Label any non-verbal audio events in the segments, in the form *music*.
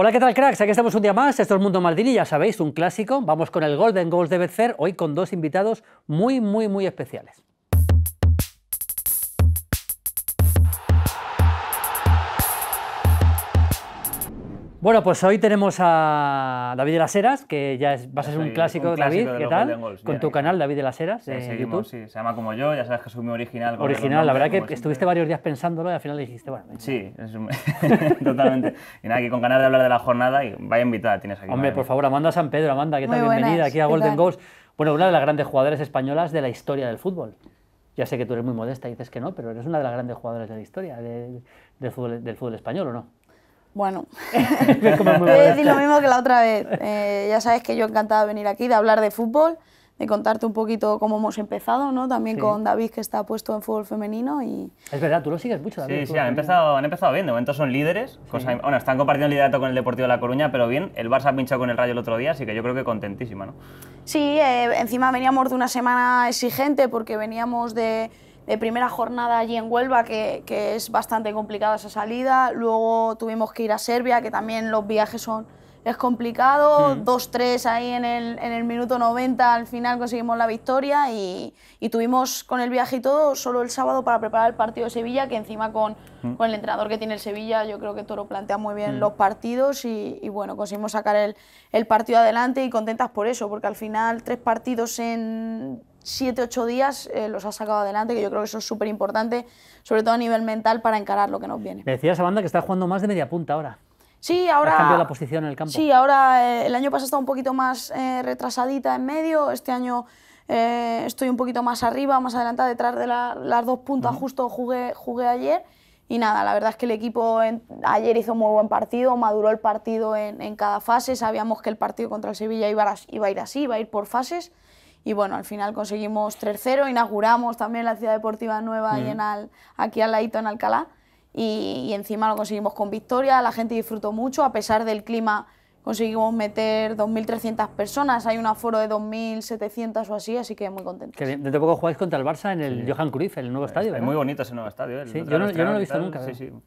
Hola, ¿qué tal, cracks? Aquí estamos un día más. Esto es Mundo Maldini, ya sabéis, un clásico. Vamos con el Golden Goals de ser hoy con dos invitados muy, muy, muy especiales. Bueno, pues hoy tenemos a David de las Heras, que ya es, vas a ser un clásico, David, ¿qué tal? Con tu canal, David de las Heras, eh, YouTube. Sí, se llama como yo, ya sabes que soy muy original. Original, la verdad que estuviste varios días pensándolo y al final dijiste, bueno... Sí, *laughs* totalmente. Y nada, aquí con ganas de hablar de la jornada y vaya invitada tienes aquí. Hombre, por favor, Amanda San Pedro, Amanda, ¿qué tal? Bienvenida aquí a Golden Goals. Bueno, una de las grandes jugadoras españolas de la historia del fútbol. Ya sé que tú eres muy modesta y dices que no, pero eres una de las grandes jugadoras de la historia del fútbol español, ¿o no? Bueno, *laughs* voy a decir lo mismo que la otra vez. Eh, ya sabes que yo he encantado venir aquí, de hablar de fútbol, de contarte un poquito cómo hemos empezado, ¿no? También con David, que está puesto en fútbol femenino y... Es verdad, tú lo sigues mucho, David. Sí, sí, han empezado, han empezado bien. De momento son líderes. bueno, están compartiendo el liderato con el Deportivo de La Coruña, pero bien. El Barça ha pinchado con el Rayo el otro día, así que yo creo que contentísima, ¿no? Sí, eh, encima veníamos de una semana exigente porque veníamos de de primera jornada allí en Huelva, que, es bastante complicada esa salida. Luego tuvimos que ir a Serbia, que también los viajes son es complicado. 2-3 mm. ahí en el, minuto 90, al final conseguimos la victoria y, tuvimos con el viaje y todo solo el sábado para preparar el partido de Sevilla, que encima con, mm. el entrenador que tiene el Sevilla, yo creo que Toro plantea muy bien mm. los partidos y, bueno, conseguimos sacar el partido adelante y contentas por eso, porque al final tres partidos en siete, ocho días eh, los ha sacado adelante, que yo creo que eso es súper importante, sobre todo a nivel mental, para encarar lo que nos viene. Me decías a banda que estás jugando más de media punta ahora. Sí, ahora... la posición en el campo. Sí, ahora eh, el año pasado estaba un poquito más eh, retrasadita en medio, este año estoy un poquito más arriba, más adelante detrás de las dos puntas, justo jugué, jugué ayer. Y nada, la verdad es que el equipo ayer hizo muy buen partido, maduró el partido en, cada fase, sabíamos que el partido contra el Sevilla iba iba a ir así, iba a ir por fases y bueno, al final conseguimos tercero, inauguramos también la ciudad deportiva nueva aquí al ladito en Alcalá y, encima lo conseguimos con victoria, la gente disfrutó mucho, a pesar del clima conseguimos meter 2.300 personas, hay un aforo de 2.700 o así, así que muy contento. Que de poco jugáis contra el Barça en el Johan Cruyff, el nuevo estadio. Es muy bonito ese nuevo estadio. yo, no, yo no, lo he visto nunca.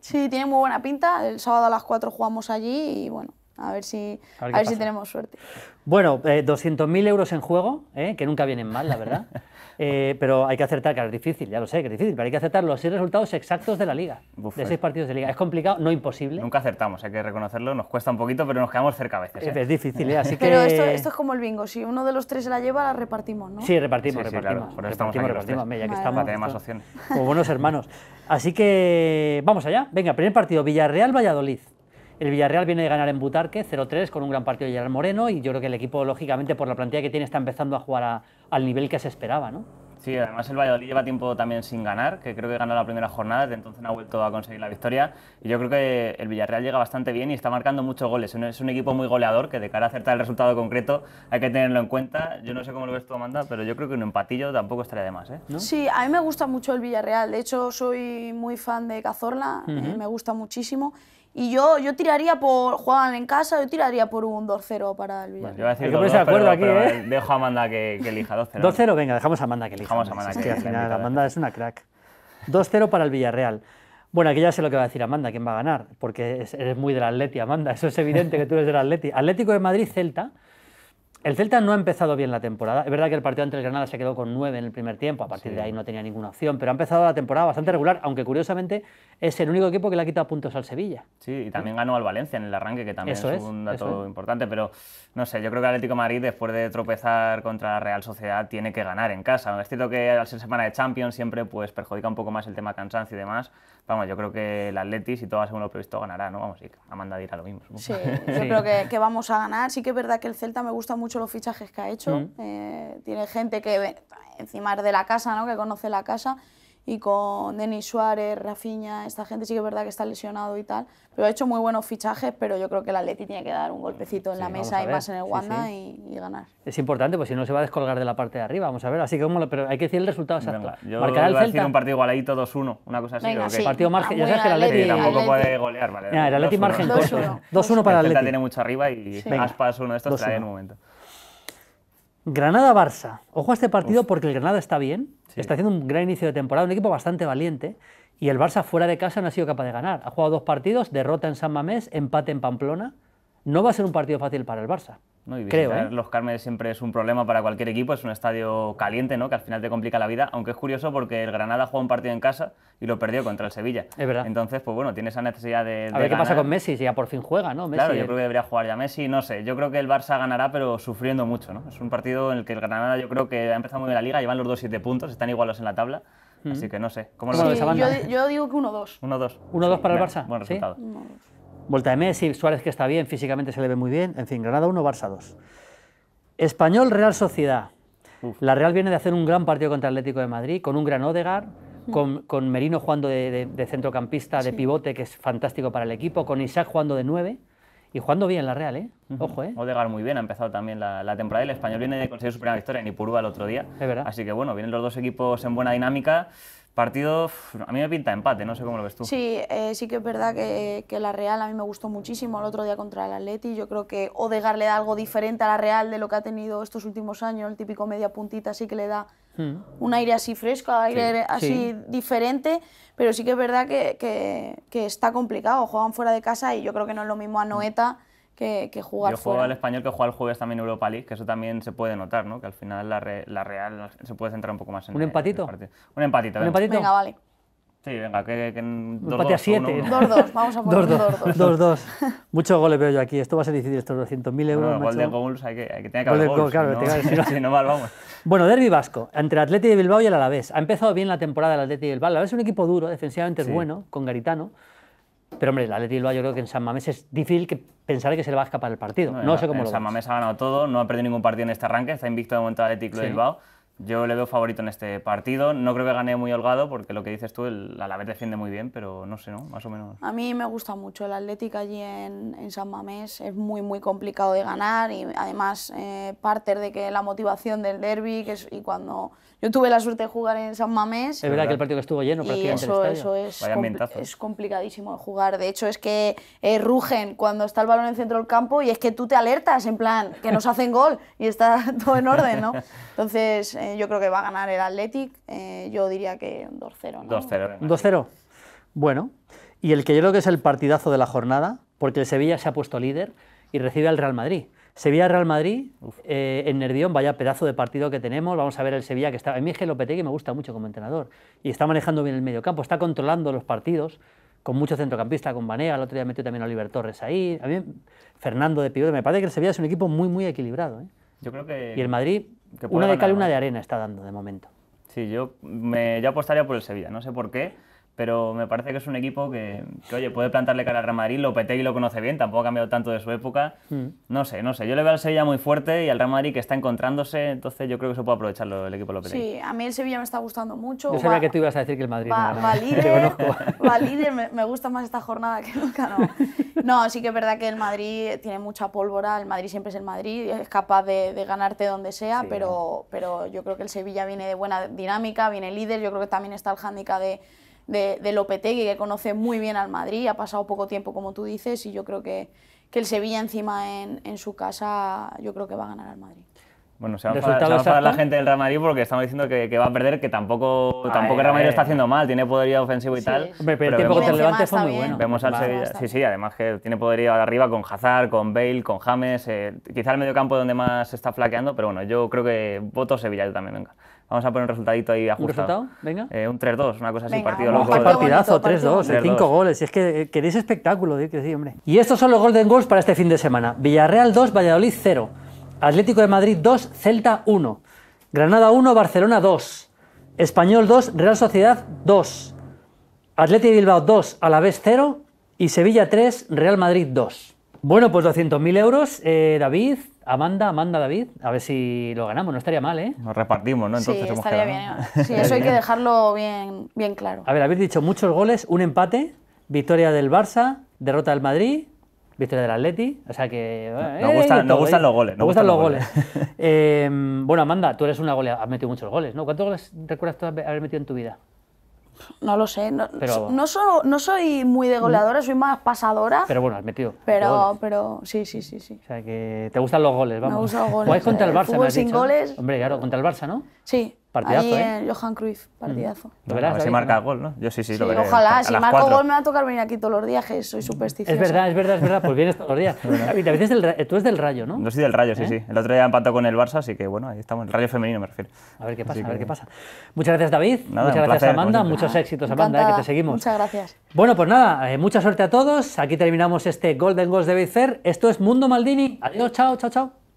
Sí, tiene muy buena pinta, el sábado a las 4 jugamos allí y bueno, a ver si, a ver si tenemos suerte. Bueno, eh, 200.000 euros en juego, eh, que nunca vienen mal, la verdad. *laughs* Eh, pero hay que acertar, claro, es difícil, ya lo sé, que es difícil, pero hay que acertar los seis resultados exactos de la liga, de seis eh. partidos de liga. Es complicado, no imposible. Nunca acertamos, hay que reconocerlo, nos cuesta un poquito, pero nos quedamos cerca a veces. Es difícil, así que... Pero esto, es como el bingo, si uno de los tres la lleva, la repartimos, ¿no? Sí, repartimos, repartimos. por eso estamos aquí ya que estamos. Para más opciones. Como buenos hermanos. Así que vamos allá. Venga, primer partido, Villarreal-Valladolid. El Villarreal viene de ganar en Butarque 0-3 con un gran partido de Gerard Moreno y yo creo que el equipo, lógicamente, por la plantilla que tiene, está empezando a jugar al nivel que se esperaba, ¿no? Sí, además el Valladolid lleva tiempo también sin ganar, que creo que ganó la primera jornada, desde entonces no ha vuelto a conseguir la victoria. Y yo creo que el Villarreal llega bastante bien y está marcando muchos goles. Es un equipo muy goleador que de cara a acertar el resultado concreto hay que tenerlo en cuenta. Yo no sé cómo lo ves tú, Amanda, pero yo creo que un empatillo tampoco estaría de más. ¿eh? Sí, a mí me gusta mucho el Villarreal. De hecho, soy muy fan de Cazorla, eh, me gusta muchísimo. Y yo, yo tiraría por. Juegan en casa, yo tiraría por un 2-0 para el Villarreal. Bueno, yo voy a decir que de acuerdo aquí, ¿eh? Dejo a Amanda que, elija 2-0. 2-0, *laughs* venga, dejamos a Amanda que elija. Dejamos a Amanda que, que Final, Amanda es una crack. 2-0 para el Villarreal. Bueno, aquí ya sé lo que va a decir Amanda, quién va a ganar, porque eres muy del Atleti, Amanda, eso es evidente que tú eres del Atleti. Atlético de Madrid, Celta, el Celta no ha empezado bien la temporada. Es verdad que el partido ante el Granada se quedó con 9 en el primer tiempo, a partir de ahí no tenía ninguna opción, pero ha empezado la temporada bastante regular, aunque curiosamente es el único equipo que le ha quitado puntos al Sevilla. Sí, y también ganó al Valencia en el arranque, que también es un dato importante, pero no sé, yo creo que el Atlético de Madrid, después de tropezar contra la Real Sociedad, tiene que ganar en casa. Es cierto que al ser semana de Champions siempre pues, perjudica un poco más el tema cansancio y demás, vamos, yo creo que el Atleti, y todo según lo previsto, ganará, ¿no? Vamos, sí, Amanda dirá lo mismo. Sí, yo creo que, vamos a ganar. Sí que es verdad que el Celta me gusta mucho los fichajes que ha hecho. Mm. Eh, tiene gente que eh, encima es de la casa, ¿no? Que conoce la casa y con Denis Suárez, Rafinha, esta gente sí que es verdad que está lesionado y tal, pero ha hecho muy buenos fichajes, pero yo creo que el Atleti tiene que dar un golpecito en la mesa y más en el Wanda Y, ganar. Es importante, pues si no se va a descolgar de la parte de arriba, vamos a ver, así que pero hay que decir el resultado exacto. Venga, yo Marcará el Celta. a decir un partido igualadito 2-1, una cosa así. Venga, partido margen, ya sabes que el Atleti tampoco puede golear, vale. el Atleti margen 2-1 pues, para el Atleti. El Celta tiene mucho arriba y paso uno de estos trae en un momento. Granada-Barça. Ojo a este partido porque el Granada está bien, está haciendo un gran inicio de temporada, un equipo bastante valiente. Y el Barça fuera de casa no ha sido capaz de ganar. Ha jugado dos partidos, derrota en San Mamés, empate en Pamplona. No va a ser un partido fácil para el Barça. Creo, ¿eh? los Cármenes siempre es un problema para cualquier equipo, es un estadio caliente, ¿no? Que al final te complica la vida, aunque es curioso porque el Granada juega un partido en casa y lo perdió contra el Sevilla. Es verdad. Entonces, pues bueno, tiene esa necesidad de... a ver qué pasa con Messi, si ya por fin juega, ¿no? claro, yo creo que debería jugar ya Messi, no sé, yo creo que el Barça ganará pero sufriendo mucho, ¿no? Es un partido en el que el Granada yo creo que ha empezado muy bien la liga, llevan los dos siete puntos, están igualos en la tabla. Así que no sé. ¿Cómo lo yo, digo que 1-2. 1-2. 1-2 para el Barça. Buen resultado. Volta de Messi, Suárez que está bien, físicamente se le ve muy bien. En fin, Granada 1, Barça 2. Español, Real Sociedad. La Real viene de hacer un gran partido contra Atlético de Madrid, con un gran Odegar, mm. con, con, Merino jugando de, centrocampista, de pivote, que es fantástico para el equipo, con Isaac jugando de 9. Y jugando bien la Real, ¿eh? Ojo, ¿eh? Odegar muy bien, ha empezado también la, temporada. El español viene de conseguir su primera victoria en Ipurúa el otro día. Es verdad. Así que bueno, vienen los dos equipos en buena dinámica. Partido, a mí me pinta empate, no sé cómo lo ves tú. Sí, eh, sí que es verdad que, la Real a mí me gustó muchísimo el otro día contra el Atleti. Yo creo que Odegar le da algo diferente a la Real de lo que ha tenido estos últimos años, el típico media puntita, sí que le da hmm. un aire así fresco, aire así diferente. Pero sí que es verdad que, está complicado, juegan fuera de casa y yo creo que no es lo mismo a Noeta que, que jugar Yo al español que juega el jueves también Europa League, que eso también se puede notar, ¿no? Que al final la, la Real se puede centrar un poco más en ¿Un empatito? un empatito. ¿Un empatito? Venga, vale. Sí, venga, que... que un empate a 7. 2-2, vamos a poner 2-2. Muchos goles veo yo aquí, esto va a ser difícil, estos 200.000 euros. Bueno, gol de goals, hay que, hay que tener que haber goals, claro, si si no mal *laughs* vamos. Bueno, derbi vasco, entre el Atleti de Bilbao y el Alavés. Ha empezado bien la temporada el Atleti de Bilbao, el Alavés es un equipo duro, defensivamente es bueno, con Garitano. Pero hombre, el Athletic Bilbao yo creo que en San Mamés es difícil que pensar que se le va a escapar el partido. No, sé cómo en lo San Mamés ha ganado todo, no ha perdido ningún partido en este arranque, está invicto de momento el Athletic Bilbao. Yo le veo favorito en este partido. No creo que gane muy holgado, porque lo que dices tú, el Alavés defiende muy bien, pero no sé, ¿no? Más o menos. A mí me gusta mucho el Atlético allí en, San Mamés. Es muy, muy complicado de ganar y además eh, parte de que la motivación del derby, que es, y cuando yo tuve la suerte de jugar en San Mamés. Es verdad, que el partido estuvo lleno prácticamente. Eso, es, complicadísimo de jugar. De hecho, es que eh, rugen cuando está el balón en centro del campo y es que tú te alertas, en plan, que nos hacen gol y está *laughs* todo en orden, ¿no? Entonces, eh, yo creo que va a ganar el Athletic. Eh, yo diría que 2-0. ¿no? 2-0. 2-0. Bueno, y el que yo creo que es el partidazo de la jornada, porque el Sevilla se ha puesto líder y recibe al Real Madrid. Sevilla-Real Madrid, eh, en Nervión, vaya pedazo de partido que tenemos. Vamos a ver el Sevilla que está. A mí es que me gusta mucho como entrenador y está manejando bien el mediocampo, está controlando los partidos con mucho centrocampista, con Banea, el otro día metió también a Oliver Torres ahí. A mí, Fernando de Pivote. Me parece que el Sevilla es un equipo muy, muy equilibrado. ¿eh? Y el Madrid, una de cal y una de arena está dando de momento. Sí, yo me, yo apostaría por el Sevilla, no sé por qué pero me parece que es un equipo que, oye, puede plantarle cara al Real Madrid, Lopetegui lo conoce bien, tampoco ha cambiado tanto de su época. Hmm. No sé, no sé, yo le veo al Sevilla muy fuerte y al Real Madrid que está encontrándose, entonces yo creo que se puede aprovecharlo el equipo Lopetegui. Sí, a mí el Sevilla me está gustando mucho. Yo sabía que tú ibas a decir que el Madrid va, no, *laughs* va líder, me, gusta más esta jornada que nunca, no. sí que es verdad que el Madrid tiene mucha pólvora, el Madrid siempre es el Madrid, es capaz de, ganarte donde sea, pero, pero yo creo que el Sevilla viene de buena dinámica, viene líder, yo creo que también está el hándicap de de, Lopetegui, que conoce muy bien al Madrid, ha pasado poco tiempo, como tú dices, y yo creo que, que el Sevilla encima en, en su casa, yo creo que va a ganar al Madrid. Bueno, se va a para la gente del Real Madrid porque estamos diciendo que, va a perder, que tampoco, tampoco el Real Madrid está haciendo mal, tiene poderío ofensivo y tal. pero, el tiempo que te levantes fue muy bueno. Vemos al Sevilla, sí, sí, además que tiene poderío arriba con Hazard, con Bale, con James, eh, quizá el medio campo donde más se está flaqueando, pero bueno, yo creo que voto Sevilla también, venga. Vamos a poner un resultadito ahí ajustado. ¿Un resultado? Venga. Eh, un 3-2, una cosa así, partido loco. Partidazo, 3-2, 5 eh, goles. Si es que queréis espectáculo, sí, hombre. Y estos son los Golden Goals para este fin de semana. Villarreal 2, Valladolid 0. Atlético de Madrid 2, Celta 1, Granada 1, Barcelona 2, Español 2, Real Sociedad 2, Atlético Bilbao 2, Alavés 0 y Sevilla 3, Real Madrid 2. Bueno, pues 200.000 euros, eh, David, Amanda, Amanda, David, a ver si lo ganamos, no estaría mal, ¿eh? Nos repartimos, ¿no? Entonces sí, estaría bien. ¿eh? Sí, eso hay que dejarlo bien, bien claro. A ver, habéis dicho muchos goles, un empate, victoria del Barça, derrota del Madrid, viste del Atleti, o sea que... Eh, nos, gustan, los goles. Nos, gustan, los goles. *laughs* Em, bueno, Amanda, tú eres una goleadora, has metido muchos goles, ¿no? ¿Cuántos goles recuerdas tú haber metido en tu vida? No lo sé, no, no, no, soy muy de goleadora, soy más pasadora. Pero bueno, has metido. Pero, pero sí, sí, sí, sí. O sea que te gustan los goles, vamos. Me gustan los goles. contra el Barça, me sin goles. Hombre, claro, contra el Barça, ¿no? Sí. Partidazo, ¿eh? Johan Cruyff, mm. partidazo. A ver si marca gol, ¿no? Yo sí, sí, lo veré. Ojalá, si marco gol me va a tocar venir aquí todos los días, que soy supersticioso Es verdad, es verdad, es verdad, pues vienes todos los días. *laughs* a veces tú eres del Rayo, ¿no? Yo soy del Rayo, sí, ¿Eh? sí. El otro día empató con el Barça, así que bueno, ahí estamos. El Rayo femenino me refiero. A ver qué pasa, a ver qué pasa. Muchas gracias, David. muchas gracias, Amanda. Muchos éxitos, Amanda, que te seguimos. Muchas gracias. Bueno, pues nada, eh, mucha suerte a todos. Aquí terminamos este Golden Goals de David Esto es Mundo Maldini. Adiós, chao, chao, chao.